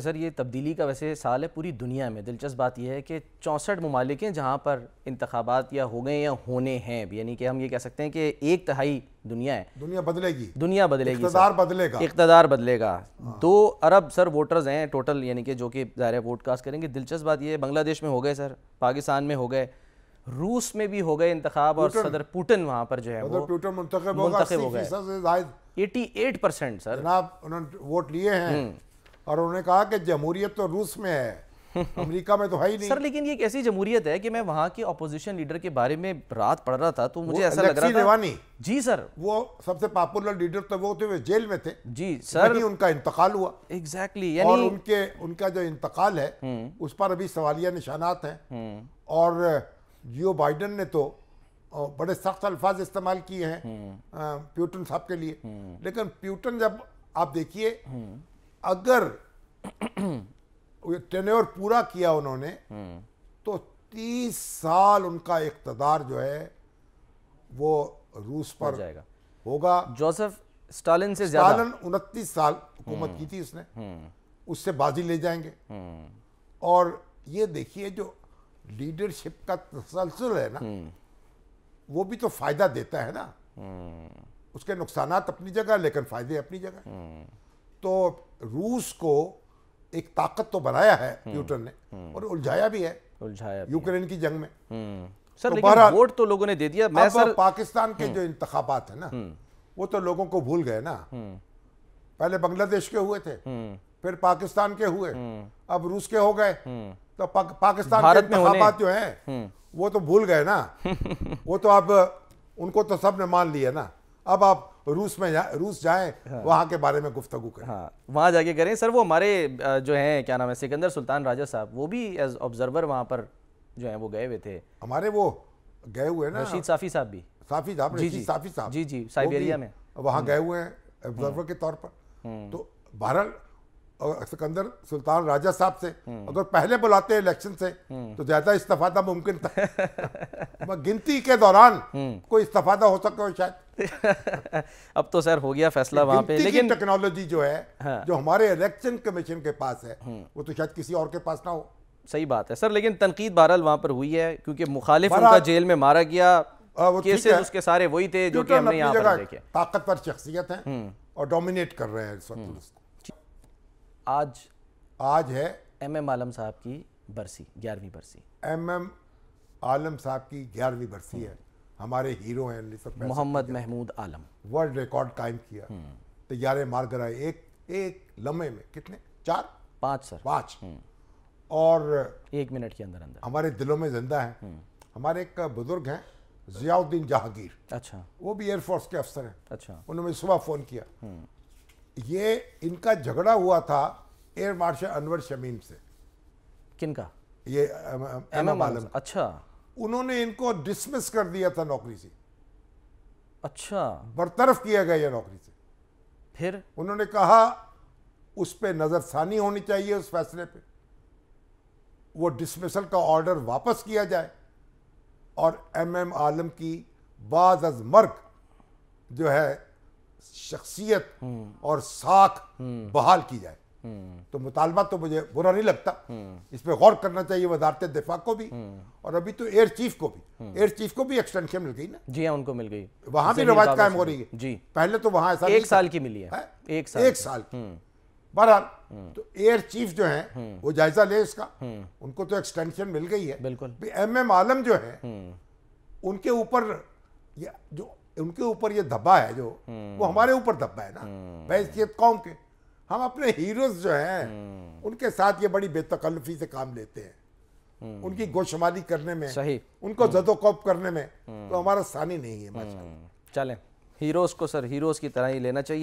Sir ये तब्दीली का वैसे साल है पूरी दुनिया में दिलचस्प बात यह है कि चौंसठ ममालिक हैं जहाँ पर इंतबात या हो गए या होने हैं यानी कि हम ये कह सकते हैं कि एक तहाई दुनिया है दुनिया बदलेगी दुनिया बदलेगी इकतदार बदलेगा इकतदार बदलेगा हाँ। दो अरब सर वोटर्स हैं टोटल यानी कि जो कि ज़ाहिर वोट कास्ट करेंगे दिलचस्प बात यह है बांग्लादेश में हो गए सर पाकिस्तान में हो गए रूस में भी हो गए इंतखब और सदर पुटिन वहाँ पर जो है एटी एट परसेंट सर उन्होंने वोट लिए हैं हम्म। और उन्होंने कहा कि जमहूरियत तो रूस में है अमेरिका में तो है ही नहीं सर लेकिन ये एक ऐसी जमहूरियत है कि मैं वहां के अपोजिशन लीडर के बारे में रात पढ़ रहा था तो मुझे ऐसा लग रहा था जी सर वो सबसे पॉपुलर लीडर तो वो थे जेल में थे जी सर उनका इंतकाल हुआ एग्जैक्टली exactly, यानी और उनके उनका जो इंतकाल है हम्म। उस पर अभी सवालिया निशानात है हम्म। और जियो बाइडन ने तो बड़े सख्त अल्फाज इस्तेमाल किए हैं प्यूटन हम्म। साहब के लिए लेकिन प्यूटन जब आप देखिए अगर टेन्योर पूरा किया उन्होंने हम्म। तो तीस साल उनका इकतदार जो है वो रूस पर जाएगा होगा जोसेफ स्टालिन से स्टालिन उनतीस साल हुकूमत हम्म। की थी उसने हम्म। उससे बाजी ले जाएंगे और ये देखिए जो लीडरशिप का तसलसल है ना वो भी तो फायदा देता है ना उसके नुकसान अपनी जगह लेकिन फायदे अपनी जगह तो रूस को एक ताकत तो बनाया है प्यूटन हम्म, ने हम्म। और उलझाया भी है उलझाया यूक्रेन की जंग में हम्म। तो सर तो लेकिन वोट तो लोगों ने दे दिया मैं सर पाकिस्तान के जो इंतखाबात है ना वो तो लोगों को भूल गए ना पहले बांग्लादेश के हुए थे फिर पाकिस्तान के हुए अब रूस के हो गए तो पा, पाकिस्तान के इंतखाबात जो हैं वो तो भूल गए ना वो तो अब उनको तो सब ने मान लिया ना अब आप रूस में जा, रूस जाएं हाँ। वहाँ के बारे में गुफ्तगु करें हाँ वहाँ जाके करें सर वो हमारे जो हैं क्या नाम है सिकंदर सुल्तान राजा साहब वो भी एज ऑब्जर्वर वहाँ पर जो है वो गए हुए थे हमारे वो गए हुए ना रशीद साफ़ी साहब भी साफ़ी साहब जी जी साफ़ी साहब जी जी साइबेरिया में वहाँ हम्म। गए हुए हैं ऑब्जर्वर हम्म। के तौर पर हम्म। तो भारत सिकंदर सुल्तान राजा साहब से अगर पहले बुलाते इलेक्शन से तो ज्यादा इस्तफादा मुमकिन था गिनती के दौरान कोई इस्तफादा हो सकता हो शायद अब तो सर हो गया फैसला वहां पे लेकिन टेक्नोलॉजी जो है हाँ। जो हमारे इलेक्शन कमीशन के पास है हम्म। वो तो शायद किसी और के पास ना हो सही बात है सर लेकिन तनकीद बहरहाल वहां पर हुई है क्योंकि मुखालिफ उनका जेल में मारा गया हाँ, केसेस उसके सारे वही थे जो कि हमने यहाँ पर देखे ताकतवर शख्सियत है हम्म। और डोमिनेट कर रहे हैं इस वक्त हम्म। आज आज है एम एम आलम साहब की बरसी ग्यारहवीं बरसी एम एम आलम साहब की ग्यारहवीं बरसी है हमारे हीरो हैं मोहम्मद महमूद आलम वर्ल्ड रिकॉर्ड कायम किया हम्म। तैयार मार कर आए एक एक लम्हे में कितने चार पांच सर पांच हम्म। और एक मिनट के अंदर अंदर हमारे दिलों में जिंदा है हम्म। हमारे एक बुजुर्ग हैं जियाउद्दीन जहांगीर अच्छा वो भी एयरफोर्स के अफसर हैं अच्छा उन्होंने सुबह फ़ोन किया ये इनका झगड़ा हुआ था एयर मार्शल अनवर शमीम से किनका ये एम एम आलम अच्छा उन्होंने इनको डिसमिस कर दिया था नौकरी से अच्छा बरतरफ किया गया नौकरी से फिर उन्होंने कहा उस पर नज़रसानी होनी चाहिए उस फैसले पे वो डिसमिसल का ऑर्डर वापस किया जाए और एम एम आलम की बाद अज मर्ग जो है शख्सियत हम्म। और साख हम्म। बहाल की जाए हम्म। तो मुतालबा तो मुझे बुरा नहीं लगता हम्म। इस पर गौर करना चाहिए वजारत दिफा को भी हम्म। और अभी तो एयर चीफ को भी एयर चीफ को भी एक्सटेंशन मिल गई ना जी हाँ उनको मिल गई वहां भी रवायत कायम हो रही है जी पहले तो वहां ऐसा एक साल की मिली है एक साल बहरहाल तो एयर चीफ जो है वो जायजा ले इसका उनको तो एक्सटेंशन मिल गई है बिल्कुल एम एम आलम जो है उनके ऊपर जो उनके ऊपर ये धब्बा है जो वो हमारे ऊपर धब्बा है ना बहसीत कौम के हम अपने हीरोज जो हैं हम्म। उनके साथ ये बड़ी बेतकल्फी से काम लेते हैं हम्म। उनकी गोशमाली करने में सही उनको हम्म। जदोकोप करने में तो हमारा सानी नहीं है चले चलें हीरोज को सर हीरोज की तरह ही लेना चाहिए